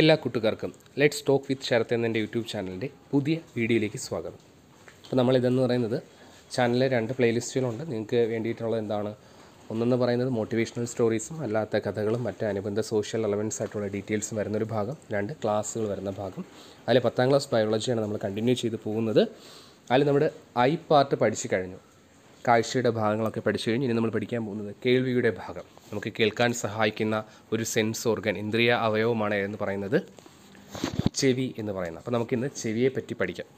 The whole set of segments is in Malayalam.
എല്ലാ കൂട്ടുകാർക്കും ലെറ്റ്സ് ടോക്ക് വിത്ത് ശരത് എന്നെൻ്റെ യൂട്യൂബ് ചാനലിൻ്റെ പുതിയ വീഡിയോയിലേക്ക് സ്വാഗതം അപ്പോൾ നമ്മൾ പറയുന്നത് ചാനലിലെ രണ്ട് പ്ലേലിസ്റ്റുകളുണ്ട് നിങ്ങൾക്ക് വേണ്ടിയിട്ടുള്ള എന്താണ് ഒന്നെന്ന് പറയുന്നത് മോട്ടിവേഷണൽ സ്റ്റോറീസും അല്ലാത്ത കഥകളും മറ്റ് അനുബന്ധ സോഷ്യൽ റെലവൻസ് ആയിട്ടുള്ള ഡീറ്റെയിൽസും വരുന്നൊരു ഭാഗം രണ്ട് ക്ലാസ്സുകൾ വരുന്ന ഭാഗം അതിൽ പത്താം ക്ലാസ് ബയോളജിയാണ് നമ്മൾ കണ്ടിന്യൂ ചെയ്ത് പോകുന്നത് അതിൽ നമ്മുടെ ഐ പാർട്ട് പഠിച്ചു കഴിഞ്ഞു കാഴ്ചയുടെ ഭാഗങ്ങളൊക്കെ പഠിച്ചു കഴിഞ്ഞ് ഇനി നമ്മൾ പഠിക്കാൻ പോകുന്നത് കേൾവിയുടെ ഭാഗം നമുക്ക് കേൾക്കാൻ സഹായിക്കുന്ന ഒരു സെൻസ് ഓർഗൻ ഇന്ദ്രിയ അവയവമാണ് എന്ന് പറയുന്നത് ചെവി എന്ന് പറയുന്നത് അപ്പോൾ നമുക്കിന്ന് ചെവിയെ പറ്റി പഠിക്കാം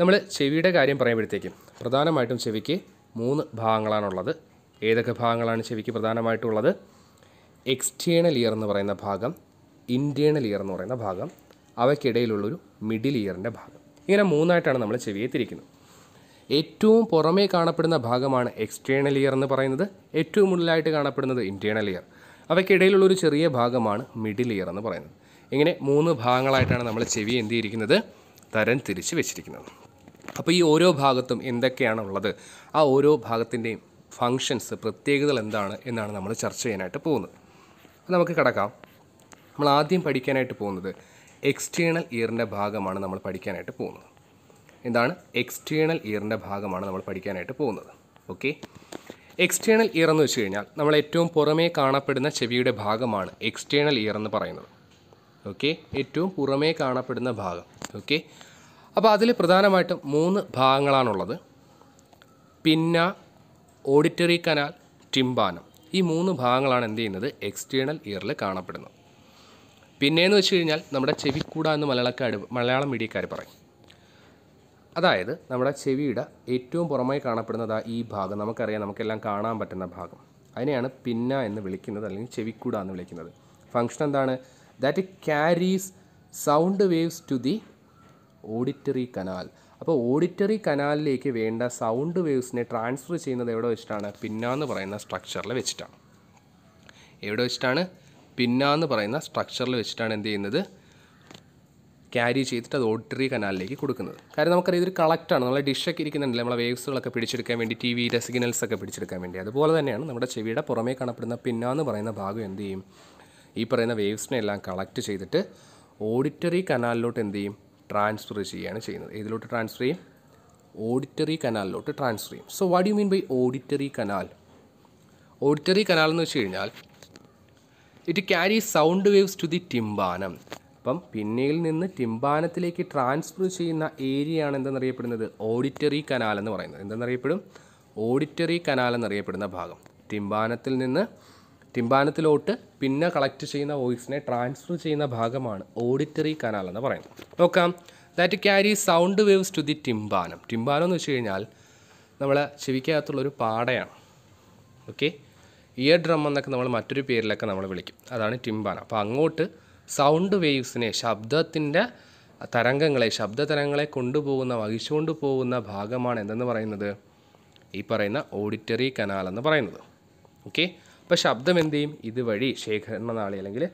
നമ്മൾ ചെവിയുടെ കാര്യം പറയുമ്പോഴത്തേക്കും പ്രധാനമായിട്ടും ചെവിക്ക് മൂന്ന് ഭാഗങ്ങളാണുള്ളത് ഏതൊക്കെ ഭാഗങ്ങളാണ് ചെവിക്ക് പ്രധാനമായിട്ടുള്ളത് എക്സ്റ്റേണൽ ഇയർ എന്ന് പറയുന്ന ഭാഗം ഇൻറ്റേണൽ ഇയർ എന്ന് പറയുന്ന ഭാഗം അവയ്ക്കിടയിലുള്ളൊരു മിഡിൽ ഇയറിൻ്റെ ഭാഗം ഇങ്ങനെ മൂന്നായിട്ടാണ് നമ്മൾ ചെവിയെ തിരിക്കുന്നത് ഏറ്റവും പുറമേ കാണപ്പെടുന്ന ഭാഗമാണ് എക്സ്റ്റേണൽ ഇയർ എന്ന് പറയുന്നത് ഏറ്റവും ഉള്ളിലായിട്ട് കാണപ്പെടുന്നത് ഇൻറ്റേണൽ ഇയർ അവയ്ക്കിടയിലുള്ള ഒരു ചെറിയ ഭാഗമാണ് മിഡിൽ ഇയർ എന്ന് പറയുന്നത് ഇങ്ങനെ മൂന്ന് ഭാഗങ്ങളായിട്ടാണ് നമ്മൾ ചെവി എന്ത് ചെയ്തിരിക്കുന്നത് തരം തിരിച്ച് വെച്ചിരിക്കുന്നത് അപ്പോൾ ഈ ഓരോ ഭാഗത്തും എന്തൊക്കെയാണ് ഉള്ളത് ആ ഓരോ ഭാഗത്തിൻ്റെയും ഫങ്ഷൻസ് പ്രത്യേകതകൾ എന്താണ് എന്നാണ് നമ്മൾ ചർച്ച ചെയ്യാനായിട്ട് പോകുന്നത് നമുക്ക് കിടക്കാം നമ്മൾ ആദ്യം പഠിക്കാനായിട്ട് പോകുന്നത് എക്സ്റ്റേണൽ ഇയറിൻ്റെ ഭാഗമാണ് നമ്മൾ പഠിക്കാനായിട്ട് പോകുന്നത് എന്താണ് എക്സ്റ്റേണൽ ഇയറിൻ്റെ ഭാഗമാണ് നമ്മൾ പഠിക്കാനായിട്ട് പോകുന്നത് ഓക്കെ എക്സ്റ്റേണൽ ഇയർ എന്ന് വെച്ച് കഴിഞ്ഞാൽ നമ്മൾ ഏറ്റവും പുറമേ കാണപ്പെടുന്ന ചെവിയുടെ ഭാഗമാണ് എക്സ്റ്റേണൽ ഇയർ എന്ന് പറയുന്നത് ഓക്കെ ഏറ്റവും പുറമേ കാണപ്പെടുന്ന ഭാഗം ഓക്കെ അപ്പോൾ അതിൽ പ്രധാനമായിട്ടും മൂന്ന് ഭാഗങ്ങളാണുള്ളത് പിന്ന ഓഡിറ്ററി കനാൽ ടിംബാനം ഈ മൂന്ന് ഭാഗങ്ങളാണ് എന്ത് ചെയ്യുന്നത് എക്സ്റ്റേണൽ ഇയറിൽ കാണപ്പെടുന്നത് എന്ന് വെച്ച് കഴിഞ്ഞാൽ നമ്മുടെ ചെവിക്കൂട എന്ന് മലയാളക്കാർ മലയാളം മീഡിയക്കാർ പറയും അതായത് നമ്മുടെ ചെവിയുടെ ഏറ്റവും പുറമായി കാണപ്പെടുന്നത് ആ ഈ ഭാഗം നമുക്കറിയാം നമുക്കെല്ലാം കാണാൻ പറ്റുന്ന ഭാഗം അതിനെയാണ് പിന്ന എന്ന് വിളിക്കുന്നത് അല്ലെങ്കിൽ ചെവിക്കൂട എന്ന് വിളിക്കുന്നത് ഫങ്ഷൻ എന്താണ് that carries sound waves to the auditory canal അപ്പോൾ ഓഡിറ്ററി കനാലിലേക്ക് വേണ്ട സൗണ്ട് വേവ്സിനെ ട്രാൻസ്ഫർ ചെയ്യുന്നത് എവിടെ വെച്ചിട്ടാണ് പിന്ന എന്ന് പറയുന്ന സ്ട്രക്ചറിൽ വെച്ചിട്ടാണ് എവിടെ വെച്ചിട്ടാണ് പിന്ന എന്ന് പറയുന്ന സ്ട്രക്ചറിൽ വെച്ചിട്ടാണ് എന്ത് ചെയ്യുന്നത് ക്യാരി ചെയ്തിട്ട് അത് ഓഡിറ്ററി കനാലിലേക്ക് കൊടുക്കുന്നത് കാര്യം നമുക്കറിയാം ഇതൊരു കളക്റ്റാണ് നമ്മളെ ഡിഷൊക്കെ ഇരിക്കുന്നുണ്ടല്ലോ നമ്മളെ വേവ്സുകളൊക്കെ പിടിച്ചെടുക്കാൻ വേണ്ടി ടി വിയിലെ സിഗ്നൽസൊക്കെ പിടിച്ചെടുക്കാൻ വേണ്ടി അതുപോലെ തന്നെയാണ് നമ്മുടെ ചെവിയുടെ പുറമേ കാണപ്പെടുന്ന പിന്ന എന്ന് പറയുന്ന ഭാഗം എന്ത് ചെയ്യും ഈ പറയുന്ന വേവ്സിനെ എല്ലാം കളക്ട് ചെയ്തിട്ട് ഓഡിറ്ററി കനാലിലോട്ട് എന്ത് ചെയ്യും ട്രാൻസ്ഫർ ചെയ്യുകയാണ് ചെയ്യുന്നത് ഏതിലോട്ട് ട്രാൻസ്ഫർ ചെയ്യും ഓഡിറ്ററി കനാലിലോട്ട് ട്രാൻസ്ഫർ ചെയ്യും so what you mean by auditory canal auditory canal എന്ന് വെച്ച് കഴിഞ്ഞാൽ it carry sound waves to the tympanum അപ്പം പിന്നിയിൽ നിന്ന് ടിംബാനത്തിലേക്ക് ട്രാൻസ്ഫർ ചെയ്യുന്ന ഏരിയയാണ് എന്തെന്നറിയപ്പെടുന്നത് ഓഡിറ്ററി കനാൽ എന്ന് പറയുന്നത് എന്തെന്നറിയപ്പെടും ഓഡിറ്ററി കനാൽ എന്നറിയപ്പെടുന്ന ഭാഗം ടിംബാനത്തിൽ നിന്ന് ടിംബാനത്തിലോട്ട് പിന്നെ കളക്ട് ചെയ്യുന്ന വോയിസിനെ ട്രാൻസ്ഫർ ചെയ്യുന്ന ഭാഗമാണ് ഓഡിറ്ററി കനാൽ എന്ന് പറയുന്നത് നോക്കാം that carry sound waves to the tympanum tympanum എന്ന് വെച്ച് കഴിഞ്ഞാൽ നമ്മളെ ചെവിക്കകത്തുള്ളൊരു പാടയാണ് ഓക്കെ ഇയർ ഡ്രം എന്നൊക്കെ നമ്മൾ മറ്റൊരു പേരിലൊക്കെ നമ്മൾ വിളിക്കും അതാണ് ടിംബാനം അപ്പോൾ അങ്ങോട്ട് സൗണ്ട് വേവ്സിനെ ശബ്ദത്തിൻ്റെ തരംഗങ്ങളെ ശബ്ദ തരംഗങ്ങളെ കൊണ്ടുപോകുന്ന വഹിച്ചുകൊണ്ട് പോകുന്ന ഭാഗമാണ് എന്തെന്ന് പറയുന്നത് ഈ പറയുന്ന ഓഡിറ്ററി കനാൽ എന്ന് പറയുന്നത് ഓക്കെ അപ്പോൾ ശബ്ദം എന്ത് ചെയ്യും ഇതുവഴി ശേഖരണ നാളി അല്ലെങ്കിൽ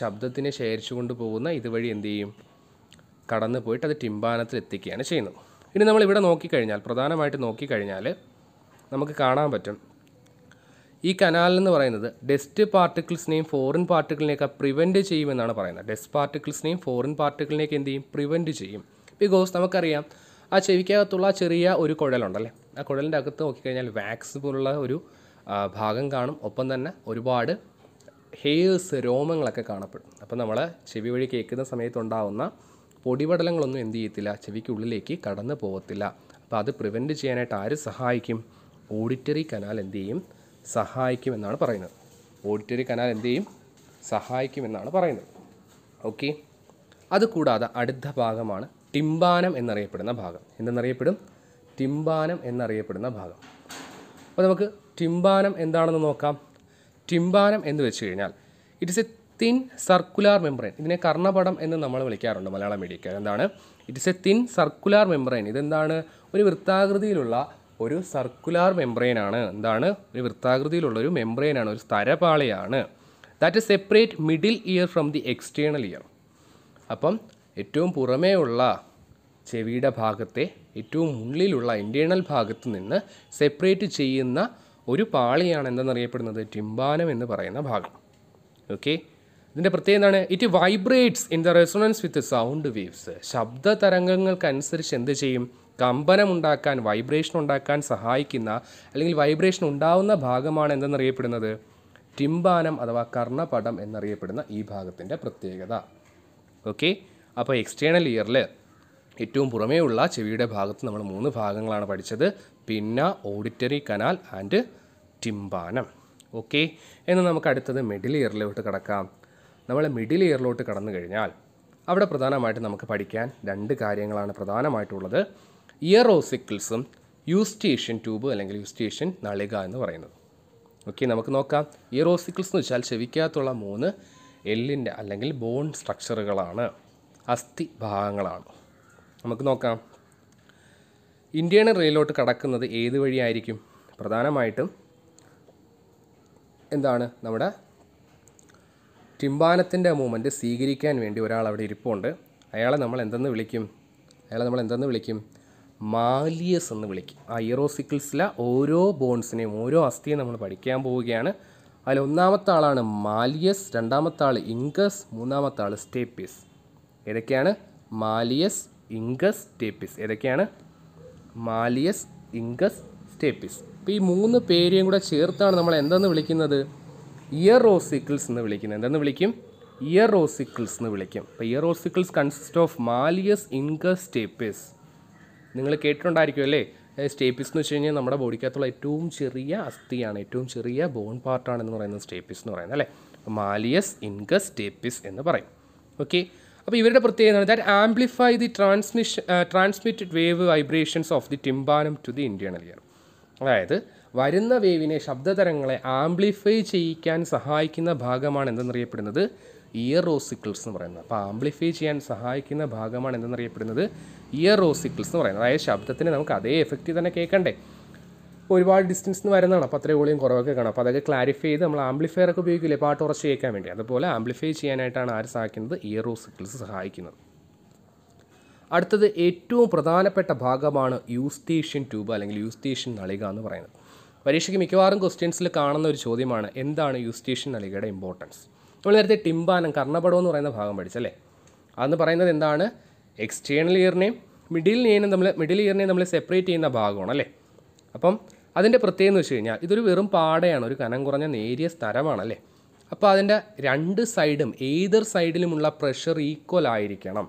ശബ്ദത്തിനെ ശേഖരിച്ചു കൊണ്ടുപോകുന്ന ഇതുവഴി എന്ത് ചെയ്യും കടന്നു പോയിട്ട് അത് ടിംബാനത്തിൽ എത്തിക്കുകയാണ് ചെയ്യുന്നത് ഇനി നമ്മൾ ഇവിടെ നോക്കിക്കഴിഞ്ഞാൽ പ്രധാനമായിട്ട് നോക്കിക്കഴിഞ്ഞാൽ നമുക്ക് കാണാൻ പറ്റും ഈ കനാൽ എന്ന് പറയുന്നത് ഡസ്റ്റ് പാർട്ടിക്കിൾസിനെയും ഫോറിൻ പാർട്ടിക്കിളിനെയൊക്കെ പ്രിവെൻറ്റ് ചെയ്യുമെന്നാണ് പറയുന്നത് ഡസ്റ്റ് പാർട്ടിക്കിൾസിനെയും ഫോറിൻ പാർട്ടിക്കിളിനെയൊക്കെ എന്ത് ചെയ്യും പ്രിവെൻറ്റ് ചെയ്യും ബിക്കോസ് നമുക്കറിയാം ആ ചെവിക്കകത്തുള്ള ചെറിയ ഒരു കുഴലുണ്ടല്ലേ ആ കുഴലിൻ്റെ അകത്ത് നോക്കിക്കഴിഞ്ഞാൽ വാക്സ് പോലുള്ള ഒരു ഭാഗം കാണും ഒപ്പം തന്നെ ഒരുപാട് ഹെയേഴ്സ് രോമങ്ങളൊക്കെ കാണപ്പെടും അപ്പോൾ നമ്മൾ ചെവി വഴി കേൾക്കുന്ന സമയത്തുണ്ടാവുന്ന പൊടിപടലങ്ങളൊന്നും എന്ത് ചെയ്യത്തില്ല ചെവിക്കുള്ളിലേക്ക് കടന്നു പോകത്തില്ല അപ്പോൾ അത് പ്രിവെൻറ്റ് ചെയ്യാനായിട്ട് ആര് സഹായിക്കും ഓഡിറ്ററി കനാൽ എന്ത് ചെയ്യും സഹായിക്കുമെന്നാണ് പറയുന്നത് ഓഡിറ്ററി കനാൽ എന്ത് ചെയ്യും സഹായിക്കുമെന്നാണ് പറയുന്നത് ഓക്കെ അതുകൂടാതെ അടുത്ത ഭാഗമാണ് ടിംബാനം എന്നറിയപ്പെടുന്ന ഭാഗം എന്തെന്നറിയപ്പെടും ടിംബാനം എന്നറിയപ്പെടുന്ന ഭാഗം അപ്പോൾ നമുക്ക് ടിംബാനം എന്താണെന്ന് നോക്കാം ടിംബാനം എന്ന് വെച്ച് കഴിഞ്ഞാൽ it is a thin circular membrane ഇതിനെ കർണപടം എന്ന് നമ്മൾ വിളിക്കാറുണ്ട് മലയാളം മീഡിയക്കാർ എന്താണ് it is a thin circular membrane ഇതെന്താണ് ഒരു വൃത്താകൃതിയിലുള്ള ഒരു സർക്കുലാർ മെംബ്രെയിനാണ് എന്താണ് ഒരു വൃത്താകൃതിയിലുള്ളൊരു മെംബ്രെയിനാണ് ഒരു സ്ഥരപാളയാണ് that separate middle ear from the external ear അപ്പം ഏറ്റവും പുറമേയുള്ള ചെവിയുടെ ഭാഗത്തെ ഏറ്റവും ഉള്ളിലുള്ള ഇൻറ്റേണൽ ഭാഗത്ത് നിന്ന് സെപ്പറേറ്റ് ചെയ്യുന്ന ഒരു പാളിയാണ് എന്താണെന്നറിയപ്പെടുന്നത് ടിംബാനം എന്ന് പറയുന്ന ഭാഗം ഓക്കെ ഇതിൻ്റെ പ്രത്യേകത എന്താണ് it vibrates in the resonance with sound waves ശബ്ദ തരംഗങ്ങൾക്കനുസരിച്ച് എന്ത് ചെയ്യും കമ്പനമുണ്ടാക്കാൻ വൈബ്രേഷൻ ഉണ്ടാക്കാൻ സഹായിക്കുന്ന അല്ലെങ്കിൽ വൈബ്രേഷൻ ഉണ്ടാവുന്ന ഭാഗമാണ് എന്തെന്നറിയപ്പെടുന്നത് ടിംബാനം അഥവാ കർണപടം എന്നറിയപ്പെടുന്ന ഈ ഭാഗത്തിൻ്റെ പ്രത്യേകത ഓക്കെ അപ്പോൾ എക്സ്റ്റേണൽ ഇയറിൽ ഏറ്റവും പുറമേയുള്ള ചെവിയുടെ ഭാഗത്ത് നമ്മൾ മൂന്ന് ഭാഗങ്ങളാണ് പഠിച്ചത് pinna auditory canal and tympanum okay എന്ന് നമുക്ക് അടുത്തത് മിഡിൽ ഇയറിലോട്ട് കിടക്കാം നമ്മൾ മിഡിൽ ഇയറിലോട്ട് കടന്നു കഴിഞ്ഞാൽ അവിടെ പ്രധാനമായിട്ട് നമുക്ക് പഠിക്കാൻ രണ്ട് കാര്യങ്ങളാണ് പ്രധാനമായിട്ടുള്ളത് ഇയർ യൂസ്റ്റേഷ്യൻ ട്യൂബ് അല്ലെങ്കിൽ യൂസ്റ്റേഷ്യൻ നളിക എന്ന് പറയുന്നത് ഓക്കെ നമുക്ക് നോക്കാം ഇയർ എന്ന് വെച്ചാൽ ചെവിക്കകത്തുള്ള മൂന്ന് എല്ലിൻ്റെ അല്ലെങ്കിൽ ബോൺ സ്ട്രക്ചറുകളാണ് അസ്ഥി ഭാഗങ്ങളാണ് നമുക്ക് നോക്കാം ഇന്ത്യയുടെ റെയിലോട്ട് കടക്കുന്നത് ഏത് വഴിയായിരിക്കും പ്രധാനമായിട്ടും എന്താണ് നമ്മുടെ ടിംബാനത്തിൻ്റെ മൂമെൻറ്റ് സ്വീകരിക്കാൻ വേണ്ടി ഒരാൾ അവിടെ ഇരിപ്പുണ്ട് അയാളെ നമ്മൾ എന്തെന്ന് വിളിക്കും അയാളെ നമ്മൾ എന്തെന്ന് വിളിക്കും മാലിയസ് എന്ന് വിളിക്കും ആ ഇറോസിക്കിൾസിലെ ഓരോ ബോൺസിനെയും ഓരോ അസ്ഥിയും നമ്മൾ പഠിക്കാൻ പോവുകയാണ് അതിൽ ഒന്നാമത്തെ ആളാണ് മാലിയസ് രണ്ടാമത്തെ ആൾ ഇംഗസ് മൂന്നാമത്തെ ആൾ സ്റ്റേപ്പിസ് ഏതൊക്കെയാണ് മാലിയസ് ഇംഗസ് സ്റ്റേപ്പിസ് ഏതൊക്കെയാണ് മാലിയസ് ഇംഗസ് സ്റ്റേപ്പിസ് അപ്പോൾ ഈ മൂന്ന് പേരെയും കൂടെ ചേർത്താണ് നമ്മൾ എന്തെന്ന് വിളിക്കുന്നത് ഇയർ റോസിക്കിൾസ് എന്ന് വിളിക്കുന്നത് എന്തെന്ന് വിളിക്കും ഇയർ റോസിക്കിൾസ് എന്ന് വിളിക്കും അപ്പോൾ ear ossicles consist of malleus incus stapes നിങ്ങൾ കേട്ടിട്ടുണ്ടായിരിക്കും അല്ലേ സ്റ്റേപ്പിസ് എന്ന് വെച്ച് കഴിഞ്ഞാൽ നമ്മുടെ ബോഡിക്കകത്തുള്ള ഏറ്റവും ചെറിയ അസ്ഥിയാണ് ഏറ്റവും ചെറിയ ബോൺ പാർട്ടാണെന്ന് പറയുന്നത് സ്റ്റേപ്പിസ് എന്ന് പറയുന്നത് അല്ലേ മാലിയസ് ഇൻകസ് സ്റ്റേപ്പിസ് എന്ന് പറയും ഓക്കെ അപ്പോൾ ഇവരുടെ പ്രത്യേകത എന്ന് that amplify the transmission transmitted wave vibrations of the tympanum to the internal ear അതായത് വരുന്ന വേവിനെ ശബ്ദതരങ്ങളെ ആംപ്ലിഫൈ ചെയ്യിക്കാൻ സഹായിക്കുന്ന ഭാഗമാണ് എന്തെന്നറിയപ്പെടുന്നത് ഇയർ റോസിക്കിൾസ് എന്ന് പറയുന്നത് അപ്പോൾ ആംപ്ലിഫൈ ചെയ്യാൻ സഹായിക്കുന്ന ഭാഗമാണ് എന്തെന്നറിയപ്പെടുന്നത് ഇയർ റോസിക്കിൾസ് എന്ന് പറയുന്നത് അതായത് ശബ്ദത്തിന് നമുക്ക് അതേ എഫക്റ്റ് തന്നെ കേൾക്കണ്ടേ ഒരുപാട് ഡിസ്റ്റൻസ് നിന്ന് വരുന്നതാണ് അപ്പോൾ അത്രയും വോളിയും കുറവൊക്കെ കാണും അപ്പോൾ അതൊക്കെ ക്ലാരിഫൈ ചെയ്ത് നമ്മൾ ആംപ്ലിഫയർ ഒക്കെ ഉപയോഗിക്കില്ലേ പാട്ട് ഉറച്ച് കേൾക്കാൻ വേണ്ടി അതുപോലെ ആംപ്ലിഫൈ ചെയ്യാനായിട്ടാണ് ആര് സഹായിക്കുന്നത് ഇയർ റോസിക്കിൾസ് സഹായിക്കുന്നത് അടുത്തത് ഏറ്റവും പ്രധാനപ്പെട്ട ഭാഗമാണ് യൂസ്റ്റേഷ്യൻ ട്യൂബ് അല്ലെങ്കിൽ യൂസ്റ്റേഷ്യൻ നളിക എന്ന് പറയുന്നത് പരീക്ഷയ്ക്ക് മിക്കവാറും ക്വസ്റ്റ്യൻസിൽ കാണുന്ന ഒരു ചോദ്യമാണ് എന്താണ് യൂസ്റ്റേഷ്യൻ നളികയുടെ ഇമ്പോർട്ടൻസ് നമ്മൾ നേരത്തെ ടിംബാനം കർണപടം എന്ന് പറയുന്ന ഭാഗം പഠിച്ചല്ലേ അതെന്ന് പറയുന്നത് എന്താണ് എക്സ്റ്റേണൽ ഇയറിനെയും മിഡിൽ ഇയറിനെയും നമ്മൾ മിഡിൽ ഇയറിനെയും നമ്മൾ സെപ്പറേറ്റ് ചെയ്യുന്ന ഭാഗമാണ് അല്ലേ അപ്പം അതിൻ്റെ പ്രത്യേകത എന്ന് വെച്ച് കഴിഞ്ഞാൽ ഇതൊരു വെറും പാടയാണ് ഒരു കനം കുറഞ്ഞ നേരിയ സ്ഥലമാണല്ലേ അപ്പോൾ അതിൻ്റെ രണ്ട് സൈഡും ഏതർ സൈഡിലുമുള്ള പ്രഷർ ഈക്വൽ ആയിരിക്കണം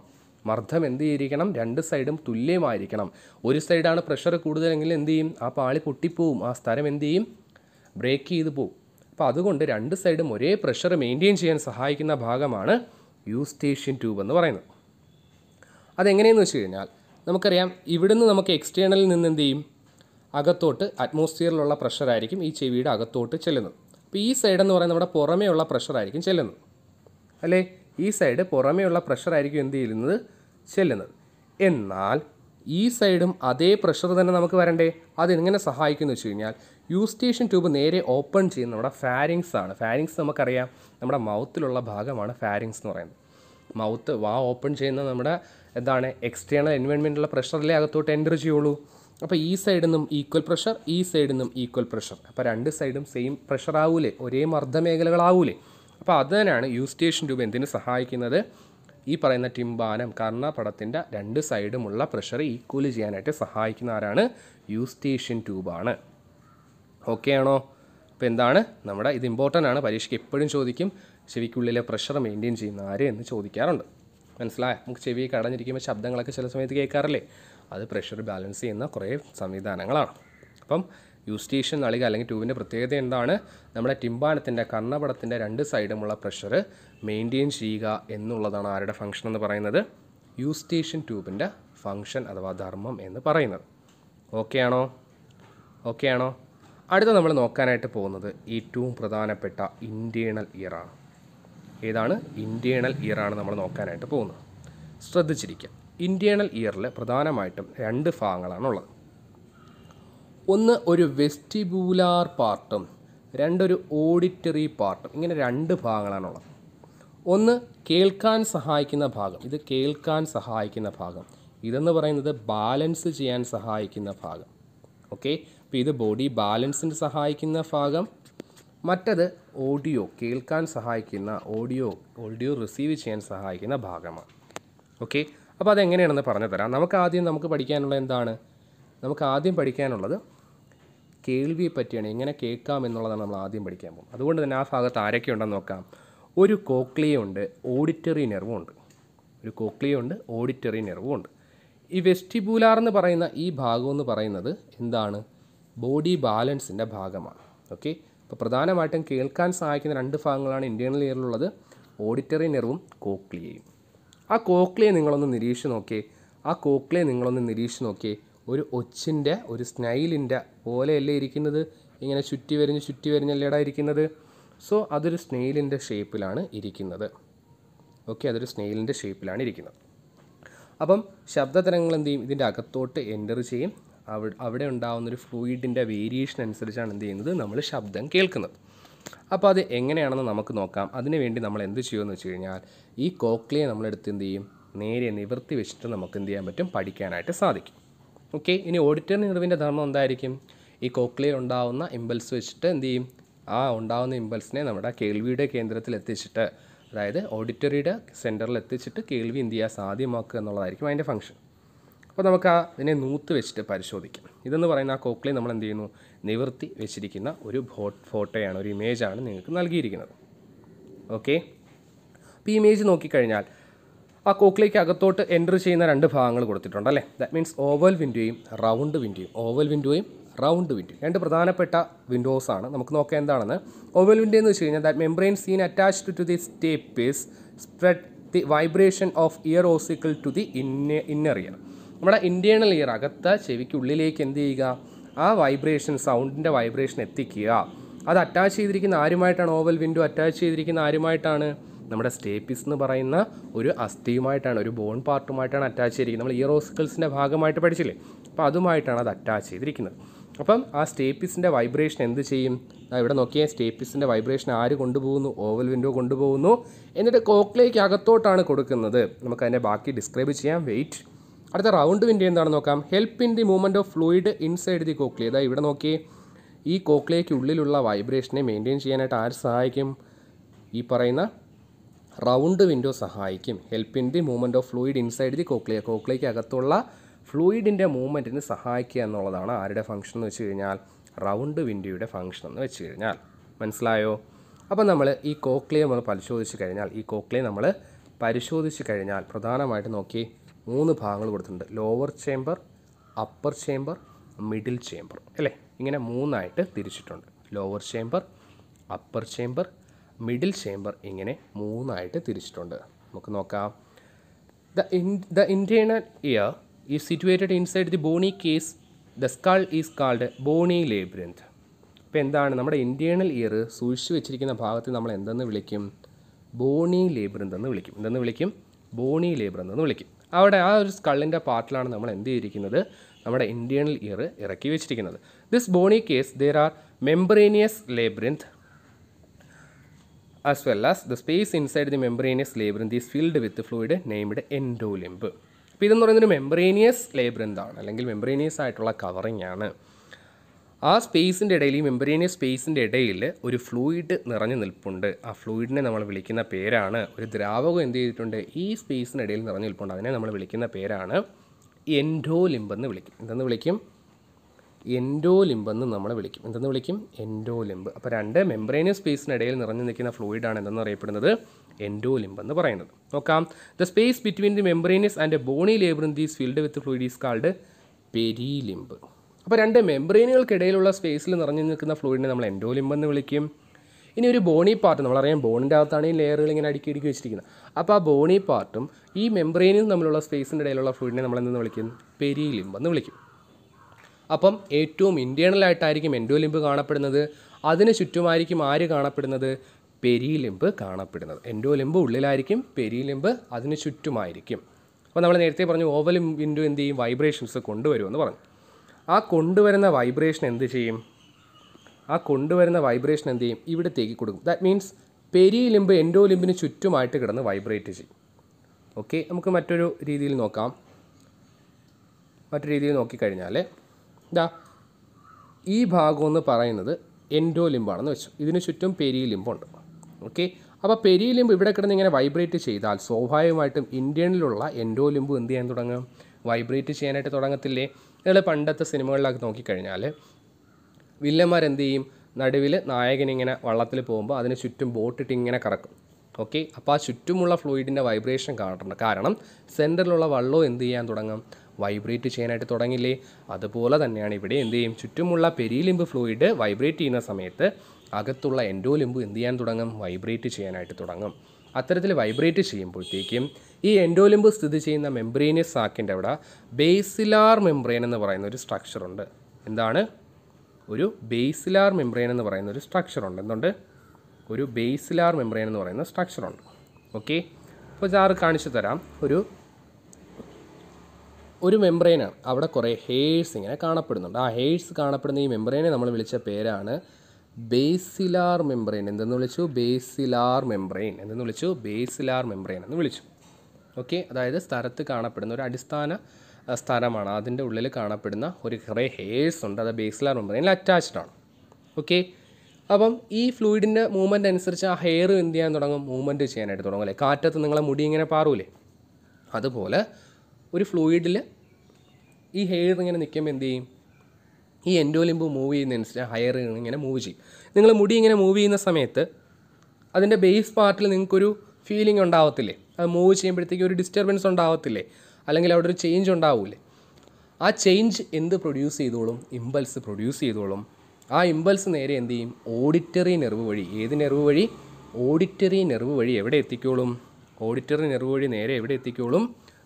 മർദ്ദം എന്ത് ചെയ്തിരിക്കണം രണ്ട് സൈഡും തുല്യമായിരിക്കണം ഒരു സൈഡാണ് പ്രഷർ കൂടുതലെങ്കിൽ എന്ത് ചെയ്യും ആ പാളി പൊട്ടിപ്പോവും ആ സ്ഥലം എന്ത് ചെയ്യും ബ്രേക്ക് ചെയ്ത് പോവും അപ്പോൾ അതുകൊണ്ട് രണ്ട് സൈഡും ഒരേ പ്രഷർ മെയിൻറ്റെയിൻ ചെയ്യാൻ സഹായിക്കുന്ന ഭാഗമാണ് യൂസ്റ്റേഷ്യൻ ട്യൂബ് എന്ന് പറയുന്നത് അതെങ്ങനെയെന്ന് വെച്ച് കഴിഞ്ഞാൽ നമുക്കറിയാം ഇവിടുന്ന് നമുക്ക് എക്സ്റ്റേണലിൽ നിന്ന് എന്ത് ചെയ്യും അകത്തോട്ട് അറ്റ്മോസ്ഫിയറിലുള്ള പ്രഷറായിരിക്കും ഈ ചെവിയുടെ അകത്തോട്ട് ചെല്ലുന്നത് അപ്പോൾ ഈ സൈഡ് എന്ന് പറയുന്നത് നമ്മുടെ പുറമേയുള്ള പ്രഷറായിരിക്കും ചെല്ലുന്നത് അല്ലേ ഈ സൈഡ് പുറമേയുള്ള പ്രഷറായിരിക്കും എന്ത് ചെയ്യുന്നത് ചെല്ലുന്നത് എന്നാൽ ഈ സൈഡും അതേ പ്രഷർ തന്നെ നമുക്ക് വരണ്ടേ അതെങ്ങനെ സഹായിക്കുമെന്ന് വെച്ച് കഴിഞ്ഞാൽ യൂസ്റ്റേഷൻ ട്യൂബ് നേരെ ഓപ്പൺ ചെയ്യുന്ന നമ്മുടെ ഫാരിങ്സ് ആണ് ഫാരിങ്സ് നമുക്കറിയാം നമ്മുടെ മൗത്തിലുള്ള ഭാഗമാണ് ഫാരിങ്സ് എന്ന് പറയുന്നത് മൗത്ത് വാ ഓപ്പൺ ചെയ്യുന്ന നമ്മുടെ എന്താണ് എക്സ്റ്റേണൽ എൻവയൺമെൻറ്റുള്ള പ്രഷറിലേ അകത്തോട്ട് എൻ്റർ ചെയ്യുള്ളൂ അപ്പോൾ ഈ സൈഡിൽ നിന്നും ഈക്വൽ പ്രഷർ ഈ സൈഡിൽ നിന്നും ഈക്വൽ പ്രഷർ അപ്പോൾ രണ്ട് സൈഡും സെയിം പ്രഷർ ആവൂലേ ഒരേ മർദ്ദമേഖലകളാവൂലേ അപ്പോൾ തന്നെയാണ് യൂസ്റ്റേഷൻ ട്യൂബ് എന്തിനു സഹായിക്കുന്നത് ഈ പറയുന്ന ടിംബാനം പടത്തിൻ്റെ രണ്ട് സൈഡുമുള്ള പ്രഷർ ഈക്വലി ചെയ്യാനായിട്ട് സഹായിക്കുന്ന ആരാണ് യൂസ്റ്റേഷ്യൻ ട്യൂബാണ് ഓക്കെ ആണോ അപ്പോൾ എന്താണ് നമ്മുടെ ഇത് ഇമ്പോർട്ടൻ്റ് ആണ് പരീക്ഷയ്ക്ക് എപ്പോഴും ചോദിക്കും ചെവിക്കുള്ളിലെ പ്രഷർ മെയിൻറ്റെയിൻ ചെയ്യുന്ന ആര് എന്ന് ചോദിക്കാറുണ്ട് മനസ്സിലായ നമുക്ക് ചെവി കടഞ്ഞിരിക്കുമ്പോൾ ശബ്ദങ്ങളൊക്കെ ചില സമയത്ത് കേൾക്കാറില്ലേ അത് പ്രഷർ ബാലൻസ് ചെയ്യുന്ന കുറേ സംവിധാനങ്ങളാണ് അപ്പം യൂസ്റ്റീഷ്യൻ നളിക അല്ലെങ്കിൽ ട്യൂബിൻ്റെ പ്രത്യേകത എന്താണ് നമ്മുടെ ടിംബാനത്തിൻ്റെ കർണപടത്തിൻ്റെ രണ്ട് സൈഡുമുള്ള പ്രഷർ മെയിൻറ്റെയിൻ ചെയ്യുക എന്നുള്ളതാണ് ആരുടെ ഫംഗ്ഷൻ എന്ന് പറയുന്നത് യൂസ്റ്റേഷ്യൻ ട്യൂബിൻ്റെ ഫങ്ഷൻ അഥവാ ധർമ്മം എന്ന് പറയുന്നത് ഓക്കെ ആണോ ഓക്കെ ആണോ അടുത്ത നമ്മൾ നോക്കാനായിട്ട് പോകുന്നത് ഏറ്റവും പ്രധാനപ്പെട്ട ഇൻറ്റേണൽ ഇയറാണ് ഏതാണ് ഇൻറ്റേണൽ ഇയറാണ് നമ്മൾ നോക്കാനായിട്ട് പോകുന്നത് ശ്രദ്ധിച്ചിരിക്കുക ഇൻറ്റേണൽ ഇയറിൽ പ്രധാനമായിട്ടും രണ്ട് ഭാഗങ്ങളാണുള്ളത് ഒന്ന് ഒരു വെസ്റ്റിബുലാർ പാർട്ടും രണ്ടൊരു ഓഡിറ്ററി പാർട്ടും ഇങ്ങനെ രണ്ട് ഭാഗങ്ങളാണുള്ളത് ഒന്ന് കേൾക്കാൻ സഹായിക്കുന്ന ഭാഗം ഇത് കേൾക്കാൻ സഹായിക്കുന്ന ഭാഗം ഇതെന്ന് പറയുന്നത് ബാലൻസ് ചെയ്യാൻ സഹായിക്കുന്ന ഭാഗം ഓക്കെ അപ്പോൾ ഇത് ബോഡി ബാലൻസിന് സഹായിക്കുന്ന ഭാഗം മറ്റത് ഓഡിയോ കേൾക്കാൻ സഹായിക്കുന്ന ഓഡിയോ ഓഡിയോ റിസീവ് ചെയ്യാൻ സഹായിക്കുന്ന ഭാഗമാണ് ഓക്കെ അപ്പോൾ അതെങ്ങനെയാണെന്ന് പറഞ്ഞു തരാം നമുക്ക് ആദ്യം നമുക്ക് പഠിക്കാനുള്ള എന്താണ് നമുക്ക് ആദ്യം പഠിക്കാനുള്ളത് കേൾവിയെ പറ്റിയാണ് എങ്ങനെ കേൾക്കാം എന്നുള്ളതാണ് നമ്മൾ ആദ്യം പഠിക്കാൻ പോകുന്നത് അതുകൊണ്ട് തന്നെ ആ ഭാഗത്ത് ആരൊക്കെ ഉണ്ടെന്ന് നോക്കാം ഒരു കോക്ലിയുണ്ട് ഓഡിറ്ററി ഉണ്ട് ഒരു കോക്ലിയുണ്ട് ഓഡിറ്ററി ഉണ്ട് ഈ വെസ്റ്റിബുലാർ എന്ന് പറയുന്ന ഈ ഭാഗം എന്ന് പറയുന്നത് എന്താണ് ബോഡി ബാലൻസിൻ്റെ ഭാഗമാണ് ഓക്കെ അപ്പോൾ പ്രധാനമായിട്ടും കേൾക്കാൻ സഹായിക്കുന്ന രണ്ട് ഭാഗങ്ങളാണ് ഇൻറ്റേണൽ ഇയറിലുള്ളത് ഓഡിറ്ററി നെർവും കോക്ലിയയും ആ കോക്ലിയെ നിങ്ങളൊന്ന് നിരീക്ഷിച്ച് നോക്കിയേ ആ കോക്ലിയെ നിങ്ങളൊന്ന് നിരീക്ഷിച്ച് നോക്കിയേ ഒരു ഒച്ചിൻ്റെ ഒരു സ്നൈലിൻ്റെ പോലെയല്ലേ ഇരിക്കുന്നത് ഇങ്ങനെ ചുറ്റി വരിഞ്ഞ് ചുറ്റി വരിഞ്ഞല്ലേടാ ഇരിക്കുന്നത് സോ അതൊരു സ്നെയിലിൻ്റെ ഷേപ്പിലാണ് ഇരിക്കുന്നത് ഓക്കെ അതൊരു സ്നെയിലിൻ്റെ ഷേപ്പിലാണ് ഇരിക്കുന്നത് അപ്പം ശബ്ദതരംഗങ്ങൾ എന്ത് ചെയ്യും ഇതിൻ്റെ അകത്തോട്ട് എൻ്റർ ചെയ്യും അവിടെ ഉണ്ടാകുന്ന ഒരു ഫ്ലൂയിഡിൻ്റെ വേരിയേഷൻ അനുസരിച്ചാണ് എന്ത് ചെയ്യുന്നത് നമ്മൾ ശബ്ദം കേൾക്കുന്നത് അപ്പോൾ അത് എങ്ങനെയാണെന്ന് നമുക്ക് നോക്കാം അതിനുവേണ്ടി നമ്മൾ എന്ത് ചെയ്യുമെന്ന് വെച്ച് കഴിഞ്ഞാൽ ഈ കോക്ലിയെ നമ്മളെടുത്ത് എന്ത് ചെയ്യും നേരെ നിവർത്തി വെച്ചിട്ട് നമുക്ക് എന്ത് ചെയ്യാൻ പറ്റും പഠിക്കാനായിട്ട് സാധിക്കും ഓക്കെ ഇനി ഓഡിറ്ററി നെർവിൻ്റെ ധർമ്മം എന്തായിരിക്കും ഈ കോക്ലിയർ ഉണ്ടാവുന്ന ഇമ്പൽസ് വെച്ചിട്ട് എന്ത് ചെയ്യും ആ ഉണ്ടാവുന്ന ഇമ്പൽസിനെ നമ്മുടെ കേൾവിയുടെ കേന്ദ്രത്തിൽ എത്തിച്ചിട്ട് അതായത് ഓഡിറ്ററിയുടെ സെൻറ്ററിൽ എത്തിച്ചിട്ട് കേൾവി എന്ത് ചെയ്യുക സാധ്യമാക്കുക എന്നുള്ളതായിരിക്കും അതിൻ്റെ ഫംഗ്ഷൻ അപ്പോൾ നമുക്ക് ആ ഇതിനെ നൂത്ത് വെച്ചിട്ട് പരിശോധിക്കാം ഇതെന്ന് പറയുന്ന ആ കോക്ലി നമ്മൾ എന്ത് ചെയ്യുന്നു നിവർത്തി വെച്ചിരിക്കുന്ന ഒരു ഫോട്ടോയാണ് ഒരു ഇമേജാണ് നിങ്ങൾക്ക് നൽകിയിരിക്കുന്നത് ഓക്കെ അപ്പോൾ ഈ ഇമേജ് നോക്കിക്കഴിഞ്ഞാൽ ആ കോക്ലിക്ക് അകത്തോട്ട് എൻ്റർ ചെയ്യുന്ന രണ്ട് ഭാഗങ്ങൾ കൊടുത്തിട്ടുണ്ട് അല്ലേ ദാറ്റ് മീൻസ് ഓവൽ വിൻഡോയും റൗണ്ട് വിൻഡോയും ഓവൽ വിൻഡോയും റൗണ്ട് വിൻഡോ രണ്ട് പ്രധാനപ്പെട്ട വിൻഡോസ് ആണ് നമുക്ക് നോക്കാം എന്താണെന്ന് ഓവൽ വിൻഡോ എന്ന് വെച്ച് കഴിഞ്ഞാൽ that membrane seen attached to the stapes is spread the vibration of ear ossicle to the inner ear നമ്മുടെ ഇൻറ്റേണൽ ഇയർ അകത്ത ചെവിക്കുള്ളിലേക്ക് എന്ത് ചെയ്യുക ആ വൈബ്രേഷൻ സൗണ്ടിൻ്റെ വൈബ്രേഷൻ എത്തിക്കുക അത് അറ്റാച്ച് ചെയ്തിരിക്കുന്ന ആരുമായിട്ടാണ് ഓവൽ വിൻഡോ അറ്റാച്ച് ചെയ്തിരിക്കുന്ന ആരുമായിട്ടാണ് നമ്മുടെ സ്റ്റേപ്പിസ് എന്ന് പറയുന്ന ഒരു അസ്ഥിയുമായിട്ടാണ് ഒരു ബോൺ പാർട്ടുമായിട്ടാണ് അറ്റാച്ച് ചെയ്തിരിക്കുന്നത് നമ്മൾ ഇയറോസിക്കൽസിൻ്റെ ഭാഗമായിട്ട് പഠിച്ചില്ലേ അപ്പോൾ അതുമായിട്ടാണ് അത് അറ്റാച്ച് ചെയ്തിരിക്കുന്നത് അപ്പം ആ സ്റ്റേപ്പിസിൻ്റെ വൈബ്രേഷൻ എന്ത് ചെയ്യും ഇവിടെ നോക്കിയാൽ സ്റ്റേപ്പിസിൻ്റെ വൈബ്രേഷൻ ആര് കൊണ്ടുപോകുന്നു ഓവൽ വിൻഡോ കൊണ്ടുപോകുന്നു എന്നിട്ട് കോക്ലേക്ക് അകത്തോട്ടാണ് കൊടുക്കുന്നത് നമുക്കതിൻ്റെ ബാക്കി ഡിസ്ക്രൈബ് ചെയ്യാം വെയിറ്റ് അടുത്ത റൗണ്ട് വിൻഡോ എന്താണെന്ന് നോക്കാം help in the movement of fluid inside the cochlea അതായത് ഇവിടെ നോക്കിയേ ഈ കോക്ലേക്ക് ഉള്ളിലുള്ള വൈബ്രേഷനെ മെയിൻറ്റെയിൻ ചെയ്യാനായിട്ട് ആര് സഹായിക്കും ഈ പറയുന്ന റൗണ്ട് വിൻഡോ സഹായിക്കും help in the movement of fluid inside the cochlea കോക്ലിയയ്ക്ക് അകത്തുള്ള ഫ്ലൂയിഡിൻ്റെ മൂവ്മെൻറ്റിന് സഹായിക്കുക എന്നുള്ളതാണ് ആരുടെ ഫംഗ്ഷൻ എന്ന് വെച്ച് കഴിഞ്ഞാൽ റൗണ്ട് വിൻഡോയുടെ ഫംഗ്ഷൻ എന്ന് വെച്ച് കഴിഞ്ഞാൽ മനസ്സിലായോ അപ്പോൾ നമ്മൾ ഈ കോക്ലിയ നമ്മൾ പരിശോധിച്ച് കഴിഞ്ഞാൽ ഈ കോക്ലിയ നമ്മൾ പരിശോധിച്ച് കഴിഞ്ഞാൽ പ്രധാനമായിട്ട് നോക്കി മൂന്ന് ഭാഗങ്ങൾ കൊടുത്തിട്ടുണ്ട് lower chamber upper chamber middle chamber അല്ലേ ഇങ്ങനെ മൂന്നായിട്ട് തിരിച്ചിട്ടുണ്ട് lower chamber upper chamber middle chamber ഇങ്ങനെ മൂന്നായിട്ട് തിരിച്ചിട്ടുണ്ട് നമുക്ക് നോക്കാം the in the internal ear is situated inside the bony case the skull is called bony labyrinth അപ്പോൾ എന്താണ് നമ്മുടെ ഇൻറ്റേണൽ ഇയർ സൂക്ഷിച്ചു വെച്ചിരിക്കുന്ന ഭാഗത്ത് നമ്മൾ എന്തെന്ന് വിളിക്കും ബോണി ലേബ്രൻറ്റ് എന്ന് വിളിക്കും എന്തെന്ന് വിളിക്കും ബോണി ലേബ്രൻറ്റ് എന്ന് വിളിക്കും അവിടെ ആ ഒരു സ്കള്ളിൻ്റെ പാർട്ടിലാണ് നമ്മൾ എന്ത് ചെയ്തിരിക്കുന്നത് നമ്മുടെ ഇൻറ്റേണൽ ഇയർ ഇറക്കി വെച്ചിരിക്കുന്നത് this bony case there are membranous labyrinth as well as the space inside the membranous labyrinth is filled with fluid named endolimb അപ്പോൾ ഇതെന്ന് പറയുന്നൊരു മെംബ്രേനിയസ് ലേബ്രന്താണ് അല്ലെങ്കിൽ മെംബ്രേനിയസ് ആയിട്ടുള്ള കവറിംഗ് ആണ് ആ സ്പേസിൻ്റെ ഇടയിൽ ഈ മെംബ്രേനിയസ് സ്പേസിൻ്റെ ഇടയിൽ ഒരു ഫ്ലൂയിഡ് നിറഞ്ഞു നിൽപ്പുണ്ട് ആ ഫ്ലൂയിഡിനെ നമ്മൾ വിളിക്കുന്ന പേരാണ് ഒരു ദ്രാവകം എന്ത് ചെയ്തിട്ടുണ്ട് ഈ സ്പേസിനിടയിൽ നിറഞ്ഞു നിൽപ്പുണ്ട് അതിനെ നമ്മൾ വിളിക്കുന്ന പേരാണ് എൻഡോലിംബ് എന്ന് വിളിക്കും എന്തെന്ന് വിളിക്കും എന്ന് നമ്മൾ വിളിക്കും എന്തെന്ന് വിളിക്കും എൻഡോലിംബ് അപ്പോൾ രണ്ട് മെംബ്രേനിയസ് സ്പേസിനിടയിൽ നിറഞ്ഞു നിൽക്കുന്ന ഫ്ലൂയിഡാണ് എന്തെന്ന് അറിയപ്പെടുന്നത് എൻഡോലിംബ് എന്ന് പറയുന്നത് നോക്കാം the space between the membranous and bony labyrinth in these filled with fluid is called perilymph അപ്പോൾ രണ്ട് മെംബ്രെയിനുകൾക്കിടയിലുള്ള സ്പേസിൽ നിറഞ്ഞു നിൽക്കുന്ന ഫ്ലൂയിഡിനെ നമ്മൾ എൻഡോലിംബ് എന്ന് വിളിക്കും ഇനി ഒരു ബോണി പാർട്ട് നമ്മളറിയാം ബോണിൻ്റെ അകത്താണ് ഈ ലെയറുകൾ ഇങ്ങനെ അടുക്കി അടുക്കി വെച്ചിരിക്കുന്നത് അപ്പോൾ ആ ബോണി പാർട്ടും ഈ മെംബ്രെയിനും തമ്മിലുള്ള സ്പേസിൻ്റെ ഇടയിലുള്ള ഫ്ലൂയിഡിനെ നമ്മൾ എന്തെന്ന് വിളിക്കും പെരിലിംബ് എന്ന് വിളിക്കും അപ്പം ഏറ്റവും ഇൻറ്റേണലായിട്ടായിരിക്കും എൻഡോലിംബ് കാണപ്പെടുന്നത് അതിന് ചുറ്റുമായിരിക്കും ആര് കാണപ്പെടുന്നത് പെരിയിലിമ്പ് കാണപ്പെടുന്നത് എൻഡോലിംബ് ഉള്ളിലായിരിക്കും പെരിയിലിമ്പ് അതിന് ചുറ്റുമായിരിക്കും അപ്പോൾ നമ്മൾ നേരത്തെ പറഞ്ഞു ഓവൽ വിൻഡോ എന്ത് ചെയ്യും വൈബ്രേഷൻസ് കൊണ്ടുവരുമെന്ന് പറഞ്ഞു ആ കൊണ്ടുവരുന്ന വൈബ്രേഷൻ എന്ത് ചെയ്യും ആ കൊണ്ടുവരുന്ന വൈബ്രേഷൻ എന്ത് ചെയ്യും ഇവിടത്തേക്ക് കൊടുക്കും ദാറ്റ് മീൻസ് പെരിയിലിമ്പ് എൻഡോലിമ്പിന് ചുറ്റുമായിട്ട് കിടന്ന് വൈബ്രേറ്റ് ചെയ്യും ഓക്കെ നമുക്ക് മറ്റൊരു രീതിയിൽ നോക്കാം മറ്റൊരു രീതിയിൽ നോക്കിക്കഴിഞ്ഞാൽ ഇതാ ഈ ഭാഗം എന്ന് പറയുന്നത് എൻഡോ ലിംബാണെന്ന് വെച്ചു ഇതിന് ചുറ്റും പെരി ലിംബുണ്ട് ഓക്കെ അപ്പോൾ പെരി ലിംബ് ഇവിടെ കിടന്ന് ഇങ്ങനെ വൈബ്രേറ്റ് ചെയ്താൽ സ്വാഭാവികമായിട്ടും ഇന്ത്യനിലുള്ള എൻഡോ ലിംബ് എന്ത് ചെയ്യാൻ തുടങ്ങും വൈബ്രേറ്റ് ചെയ്യാനായിട്ട് തുടങ്ങത്തില്ലേ നിങ്ങൾ പണ്ടത്തെ സിനിമകളിലൊക്കെ നോക്കിക്കഴിഞ്ഞാൽ വില്ലന്മാരെന്ത് ചെയ്യും നടുവിൽ നായകനിങ്ങനെ വള്ളത്തിൽ പോകുമ്പോൾ അതിന് ചുറ്റും ബോട്ടിട്ട് ഇങ്ങനെ കറക്കും ഓക്കെ അപ്പോൾ ആ ചുറ്റുമുള്ള ഫ്ലൂയിഡിൻ്റെ വൈബ്രേഷൻ കാണുന്നുണ്ട് കാരണം സെൻറ്ററിലുള്ള വള്ളവും എന്ത് ചെയ്യാൻ തുടങ്ങും വൈബ്രേറ്റ് ചെയ്യാനായിട്ട് തുടങ്ങില്ലേ അതുപോലെ തന്നെയാണ് ഇവിടെ എന്ത് ചെയ്യും ചുറ്റുമുള്ള പെരിയിലിമ്പ് ഫ്ലൂയിഡ് വൈബ്രേറ്റ് ചെയ്യുന്ന സമയത്ത് അകത്തുള്ള എൻഡോലിമ്പ് എന്ത് ചെയ്യാൻ തുടങ്ങും വൈബ്രേറ്റ് ചെയ്യാനായിട്ട് തുടങ്ങും അത്തരത്തിൽ വൈബ്രേറ്റ് ചെയ്യുമ്പോഴത്തേക്കും ഈ എൻഡോലിമ്പ് സ്ഥിതി ചെയ്യുന്ന മെംബ്രേനിയസ് സാക്കിൻ്റെ അവിടെ ബേസിലാർ മെംബ്രെയിൻ എന്ന് പറയുന്ന ഒരു സ്ട്രക്ചർ ഉണ്ട് എന്താണ് ഒരു ബേസിലാർ മെംബ്രെയിൻ എന്ന് പറയുന്ന ഒരു സ്ട്രക്ചർ ഉണ്ട് എന്തുണ്ട് ഒരു ബേസിലാർ മെംബ്രെയിൻ എന്ന് പറയുന്ന സ്ട്രക്ചർ ഉണ്ട് ഓക്കെ അപ്പോൾ ചാറ് കാണിച്ചു തരാം ഒരു ഒരു മെംബ്രെയിനാണ് അവിടെ കുറേ ഹെയർസ് ഇങ്ങനെ കാണപ്പെടുന്നുണ്ട് ആ ഹെയർസ് കാണപ്പെടുന്ന ഈ മെംബ്രെയിനെ നമ്മൾ വിളിച്ച പേരാണ് ബേസിലാർ മെംബ്രെയിൻ എന്തെന്ന് വിളിച്ചു ബേസിലാർ മെംബ്രെയിൻ എന്തെന്ന് വിളിച്ചു ബേസിലാർ മെംബ്രെയിൻ എന്ന് വിളിച്ചു ഓക്കെ അതായത് സ്ഥലത്ത് കാണപ്പെടുന്ന ഒരു അടിസ്ഥാന സ്ഥലമാണ് അതിൻ്റെ ഉള്ളിൽ കാണപ്പെടുന്ന ഒരു കുറേ ഹെയർസ് ഉണ്ട് അത് ബേസിലാർ മെംബ്രെയിനിൽ അറ്റാച്ച്ഡ് ആണ് ഓക്കെ അപ്പം ഈ ഫ്ലൂയിഡിൻ്റെ മൂവ്മെൻ്റ് അനുസരിച്ച് ആ ഹെയർ എന്ത് ചെയ്യാൻ തുടങ്ങും മൂവ്മെൻറ്റ് ചെയ്യാനായിട്ട് തുടങ്ങും അല്ലേ കാറ്റത്ത് നിങ്ങളെ മുടി ഇങ്ങനെ പാറൂലേ അതുപോലെ ഒരു ഫ്ലൂയിഡിൽ ഈ ഹെയർ ഇങ്ങനെ നിൽക്കുമ്പോൾ എന്ത് ചെയ്യും ഈ എൻഡോലിമ്പ് മൂവ് ചെയ്യുന്നതനുസരിച്ച് ഹയർ ഇങ്ങനെ മൂവ് ചെയ്യും നിങ്ങൾ മുടി ഇങ്ങനെ മൂവ് ചെയ്യുന്ന സമയത്ത് അതിൻ്റെ ബേസ് പാർട്ടിൽ നിങ്ങൾക്കൊരു ഫീലിംഗ് ഉണ്ടാവത്തില്ലേ അത് മൂവ് ചെയ്യുമ്പോഴത്തേക്ക് ഒരു ഡിസ്റ്റർബൻസ് ഉണ്ടാവത്തില്ലേ അല്ലെങ്കിൽ അവിടെ ഒരു ചേഞ്ച് ഉണ്ടാവില്ലേ ആ ചേഞ്ച് എന്ത് പ്രൊഡ്യൂസ് ചെയ്തോളും ഇമ്പൾസ് പ്രൊഡ്യൂസ് ചെയ്തോളും ആ ഇമ്പൾസ് നേരെ എന്ത് ചെയ്യും ഓഡിറ്ററി നെർവ് വഴി ഏത് നെർവ് വഴി ഓഡിറ്ററി നെർവ് വഴി എവിടെ എത്തിക്കോളും ഓഡിറ്ററി നെർവ് വഴി നേരെ എവിടെ എത്തിക്കോളും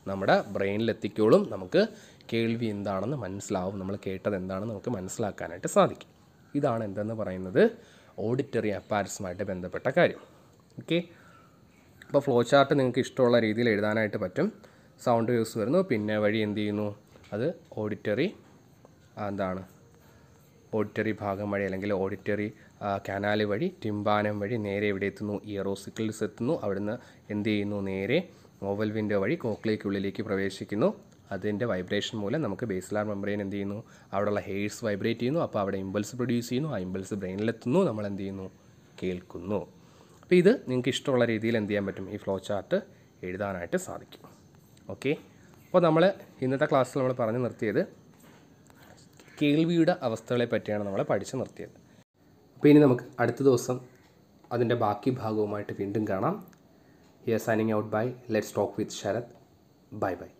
നമ്മുടെ ബ്രെയിനിലെത്തിക്കോളും നമുക്ക് കേൾവി എന്താണെന്ന് മനസ്സിലാവും നമ്മൾ കേട്ടത് എന്താണെന്ന് നമുക്ക് മനസ്സിലാക്കാനായിട്ട് സാധിക്കും ഇതാണ് എന്തെന്ന് പറയുന്നത് ഓഡിറ്ററി അപ്പാരസുമായിട്ട് ബന്ധപ്പെട്ട കാര്യം ഓക്കെ അപ്പോൾ ഫ്ലോ ചാർട്ട് നിങ്ങൾക്ക് ഇഷ്ടമുള്ള രീതിയിൽ എഴുതാനായിട്ട് പറ്റും സൗണ്ട് യൂസ് വരുന്നു പിന്നെ വഴി എന്ത് ചെയ്യുന്നു അത് ഓഡിറ്ററി എന്താണ് ഓഡിറ്ററി ഭാഗം വഴി അല്ലെങ്കിൽ ഓഡിറ്ററി കനാല് വഴി ടിംബാനം വഴി നേരെ എവിടെ എത്തുന്നു ഇയറോസിക്കിൾസ് എത്തുന്നു അവിടുന്ന് എന്ത് ചെയ്യുന്നു നേരെ നോവൽ വിൻഡോ വഴി ഉള്ളിലേക്ക് പ്രവേശിക്കുന്നു അതിൻ്റെ വൈബ്രേഷൻ മൂലം നമുക്ക് ബേസിലാർ മെമ്പറൈൻ എന്ത് ചെയ്യുന്നു അവിടെയുള്ള ഹെയർസ് വൈബ്രേറ്റ് ചെയ്യുന്നു അപ്പോൾ അവിടെ ഇമ്പൾസ് പ്രൊഡ്യൂസ് ചെയ്യുന്നു ആ ഇമ്പൾസ് ബ്രെയിനിലെത്തുന്നു നമ്മൾ എന്ത് ചെയ്യുന്നു കേൾക്കുന്നു അപ്പോൾ ഇത് നിങ്ങൾക്ക് ഇഷ്ടമുള്ള രീതിയിൽ എന്ത് ചെയ്യാൻ പറ്റും ഈ ഫ്ലോ ചാർട്ട് എഴുതാനായിട്ട് സാധിക്കും ഓക്കെ അപ്പോൾ നമ്മൾ ഇന്നത്തെ ക്ലാസ്സിൽ നമ്മൾ പറഞ്ഞു നിർത്തിയത് കേൾവിയുടെ അവസ്ഥകളെ പറ്റിയാണ് നമ്മൾ പഠിച്ചു നിർത്തിയത് അപ്പോൾ ഇനി നമുക്ക് അടുത്ത ദിവസം അതിൻ്റെ ബാക്കി ഭാഗവുമായിട്ട് വീണ്ടും കാണാം Here signing out by Let's Talk with Sharath. Bye bye.